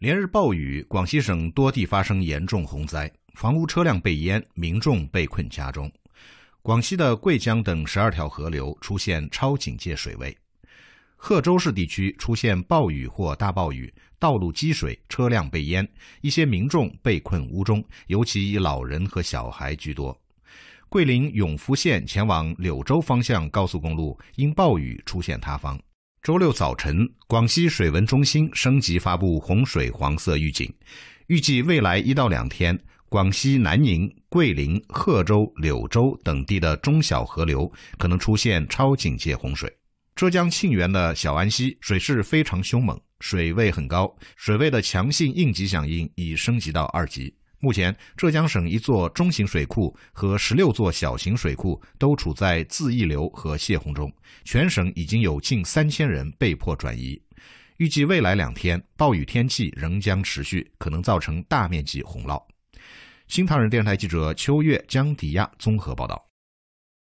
连日暴雨，广西省多地发生严重洪灾，房屋、车辆被淹，民众被困家中。广西的桂江等十二条河流出现超警戒水位。贺州市地区出现暴雨或大暴雨，道路积水，车辆被淹，一些民众被困屋中，尤其以老人和小孩居多。桂林永福县前往柳州方向高速公路因暴雨出现塌方。周六早晨，广西水文中心升级发布洪水黄色预警，预计未来一到两天，广西南宁、桂林、贺州、柳州等地的中小河流可能出现超警戒洪水。浙江庆元的小安溪水势非常凶猛，水位很高，水位的强性应急响应已升级到二级。目前，浙江省一座中型水库和十六座小型水库都处在自溢流和泄洪中，全省已经有近三千人被迫转移。预计未来两天暴雨天气仍将持续，可能造成大面积洪涝。新唐人电视台记者秋月江抵押综合报道。